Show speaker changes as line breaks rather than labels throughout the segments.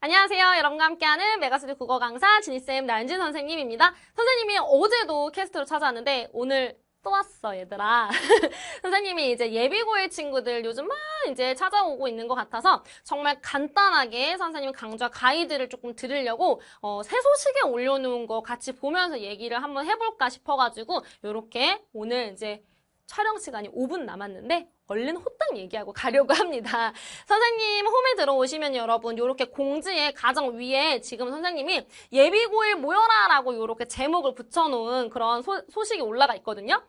안녕하세요. 여러분과 함께하는 메가스튜 국어 강사 진희쌤 나은진 선생님입니다. 선생님이 어제도 캐스트로 찾아왔는데 오늘 또 왔어 얘들아 선생님이 이제 예비고일 친구들 요즘 막 이제 찾아오고 있는 것 같아서 정말 간단하게 선생님 강좌 가이드를 조금 드리려고 어, 새 소식에 올려놓은 거 같이 보면서 얘기를 한번 해볼까 싶어가지고 이렇게 오늘 이제 촬영 시간이 5분 남았는데 얼른 호떡 얘기하고 가려고 합니다. 선생님 홈에 들어오시면 여러분 이렇게 공지의 가장 위에 지금 선생님이 예비고에 모여라 라고 이렇게 제목을 붙여놓은 그런 소, 소식이 올라가 있거든요.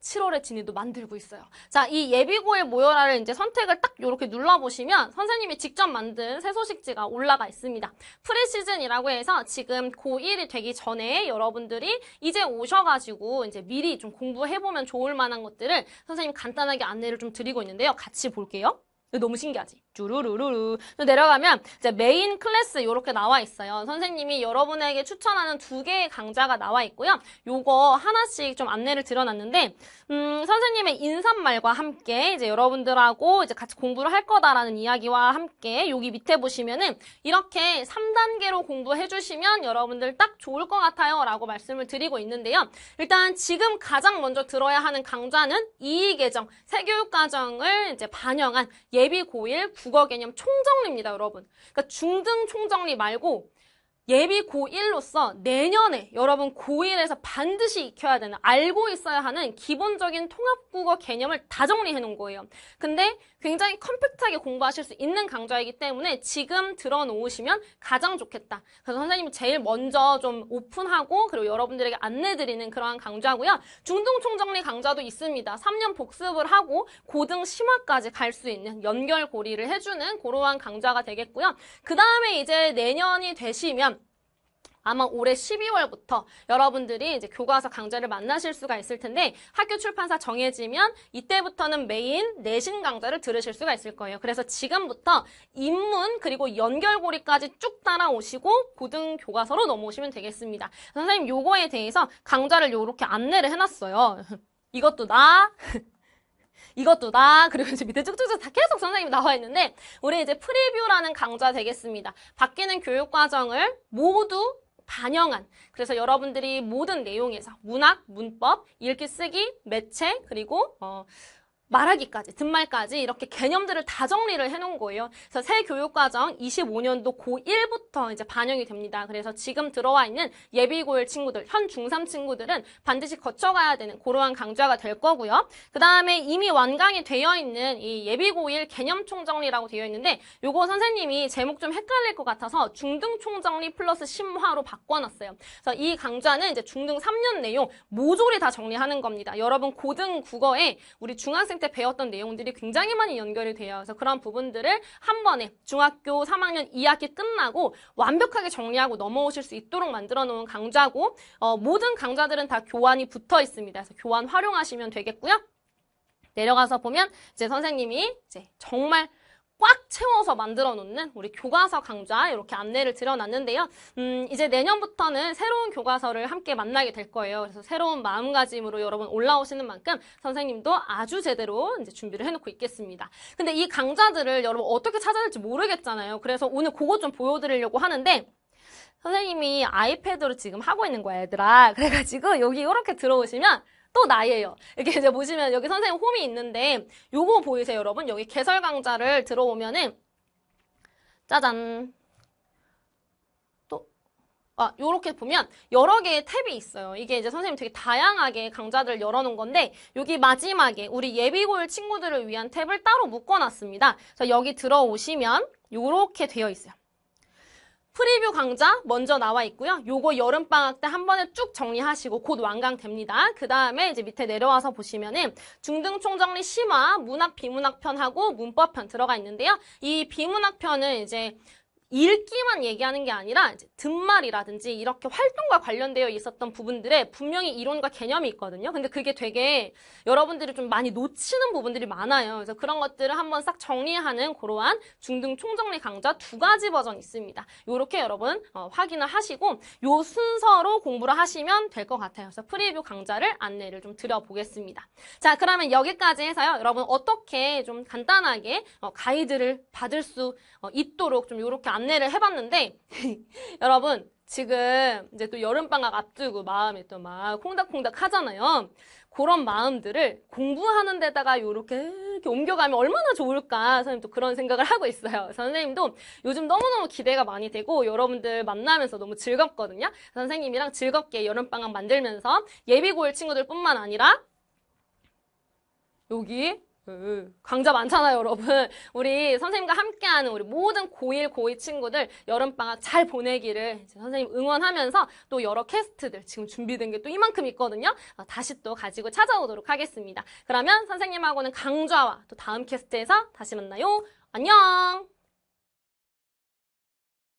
7월에 진이도 만들고 있어요. 자, 이 예비고의 모여라를 이제 선택을 딱 이렇게 눌러보시면 선생님이 직접 만든 새 소식지가 올라가 있습니다. 프리시즌이라고 해서 지금 고1이 되기 전에 여러분들이 이제 오셔가지고 이제 미리 좀 공부해보면 좋을 만한 것들을 선생님 간단하게 안내를 좀 드리고 있는데요. 같이 볼게요. 너무 신기하지? 쭈루루루루 내려가면 이제 메인 클래스 이렇게 나와 있어요. 선생님이 여러분에게 추천하는 두 개의 강좌가 나와 있고요. 요거 하나씩 좀 안내를 드려놨는데 음, 선생님의 인사말과 함께 이제 여러분들하고 이제 같이 공부를 할 거다라는 이야기와 함께 여기 밑에 보시면은 이렇게 3단계로 공부해 주시면 여러분들 딱 좋을 것 같아요. 라고 말씀을 드리고 있는데요. 일단 지금 가장 먼저 들어야 하는 강좌는 이의개정, 새교육과정을 이제 반영한 예비 고1 국어 개념 총정리입니다, 여러분. 그러니까 중등 총정리 말고 예비 고1로서 내년에 여러분 고1에서 반드시 익혀야 되는 알고 있어야 하는 기본적인 통합국어 개념을 다 정리해 놓은 거예요. 근데 굉장히 컴팩트하게 공부하실 수 있는 강좌이기 때문에 지금 들어놓으시면 가장 좋겠다. 그래서 선생님이 제일 먼저 좀 오픈하고 그리고 여러분들에게 안내드리는 그러한 강좌고요. 중등 총정리 강좌도 있습니다. 3년 복습을 하고 고등 심화까지 갈 수 있는 연결고리를 해주는 그러한 강좌가 되겠고요. 그 다음에 이제 내년이 되시면 아마 올해 12월부터 여러분들이 이제 교과서 강좌를 만나실 수가 있을 텐데 학교 출판사 정해지면 이때부터는 메인 내신 강좌를 들으실 수가 있을 거예요. 그래서 지금부터 입문 그리고 연결고리까지 쭉 따라오시고 고등 교과서로 넘어오시면 되겠습니다. 선생님 요거에 대해서 강좌를 요렇게 안내를 해놨어요. 이것도 나 이것도 나 그리고 이제 밑에 쭉쭉쭉 다 계속 선생님이 나와 있는데 우리 이제 프리뷰라는 강좌 되겠습니다. 바뀌는 교육 과정을 모두 반영한 그래서 여러분들이 모든 내용에서 문학, 문법, 읽기 쓰기, 매체 그리고 어, 말하기까지, 듣말까지 이렇게 개념들을 다 정리를 해놓은 거예요. 그래서 새 교육과정 25년도 고1부터 이제 반영이 됩니다. 그래서 지금 들어와 있는 예비고일 친구들, 현 중3 친구들은 반드시 거쳐가야 되는 고러한 강좌가 될 거고요. 그 다음에 이미 완강이 되어 있는 이 예비고일 개념 총정리라고 되어 있는데 요거 선생님이 제목 좀 헷갈릴 것 같아서 중등 총정리 플러스 심화로 바꿔놨어요. 그래서 이 강좌는 이제 중등 3년 내용 모조리 다 정리하는 겁니다. 여러분 고등 국어에 우리 중학생 때 배웠던 내용들이 굉장히 많이 연결이 되어 그래서 그런 부분들을 한 번에 중학교 3학년 2학기 끝나고 완벽하게 정리하고 넘어오실 수 있도록 만들어 놓은 강좌고 어, 모든 강좌들은 다 교환이 붙어 있습니다. 그래서 교환 활용하시면 되겠고요. 내려가서 보면 이제 선생님이 이제 정말 꽉 채워서 만들어 놓는 우리 교과서 강좌 이렇게 안내를 드려놨는데요. 음, 이제 내년부터는 새로운 교과서를 함께 만나게 될 거예요. 그래서 새로운 마음가짐으로 여러분 올라오시는 만큼 선생님도 아주 제대로 이제 준비를 해놓고 있겠습니다. 근데 이 강좌들을 여러분 어떻게 찾아야 될지 모르겠잖아요. 그래서 오늘 그거 좀 보여드리려고 하는데 선생님이 아이패드로 지금 하고 있는 거야, 얘들아. 그래가지고 여기 이렇게 들어오시면 또 나이에요. 이렇게 이제 보시면 여기 선생님 홈이 있는데 요거 보이세요, 여러분? 여기 개설 강좌를 들어오면은 짜잔. 아, 요렇게 보면 여러 개의 탭이 있어요. 이게 이제 선생님 되게 다양하게 강좌들 열어놓은 건데 여기 마지막에 우리 예비고일 친구들을 위한 탭을 따로 묶어놨습니다. 그래서 여기 들어오시면 요렇게 되어 있어요. 프리뷰 강좌 먼저 나와 있고요. 요거 여름방학 때 한 번에 쭉 정리하시고 곧 완강됩니다. 그 다음에 이제 밑에 내려와서 보시면은 중등총정리 심화, 문학, 비문학편하고 문법편 들어가 있는데요. 이 비문학편은 이제 읽기만 얘기하는 게 아니라 듣말이라든지 이렇게 활동과 관련되어 있었던 부분들에 분명히 이론과 개념이 있거든요. 근데 그게 되게 여러분들이 좀 많이 놓치는 부분들이 많아요. 그래서 그런 것들을 한번 싹 정리하는 그러한 중등 총정리 강좌 두 가지 버전 있습니다. 이렇게 여러분 어, 확인을 하시고 요 순서로 공부를 하시면 될 것 같아요. 그래서 프리뷰 강좌를 안내를 좀 드려보겠습니다. 자 그러면 여기까지 해서요. 여러분 어떻게 좀 간단하게 어, 가이드를 받을 수 어, 있도록 좀 이렇게 안 안내를 해봤는데 여러분 지금 이제 또 여름방학 앞두고 마음이 또 막 콩닥콩닥 하잖아요. 그런 마음들을 공부하는 데다가 이렇게 이렇게 옮겨가면 얼마나 좋을까 선생님도 그런 생각을 하고 있어요. 선생님도 요즘 너무너무 기대가 많이 되고 여러분들 만나면서 너무 즐겁거든요. 선생님이랑 즐겁게 여름방학 만들면서 예비고일 친구들뿐만 아니라 여기 강좌 많잖아요, 여러분. 우리 선생님과 함께하는 우리 모든 고1, 고2 친구들 여름방학 잘 보내기를 선생님 응원하면서 또 여러 캐스트들 지금 준비된 게 또 이만큼 있거든요. 어, 다시 또 가지고 찾아오도록 하겠습니다. 그러면 선생님하고는 강좌와 또 다음 캐스트에서 다시 만나요. 안녕!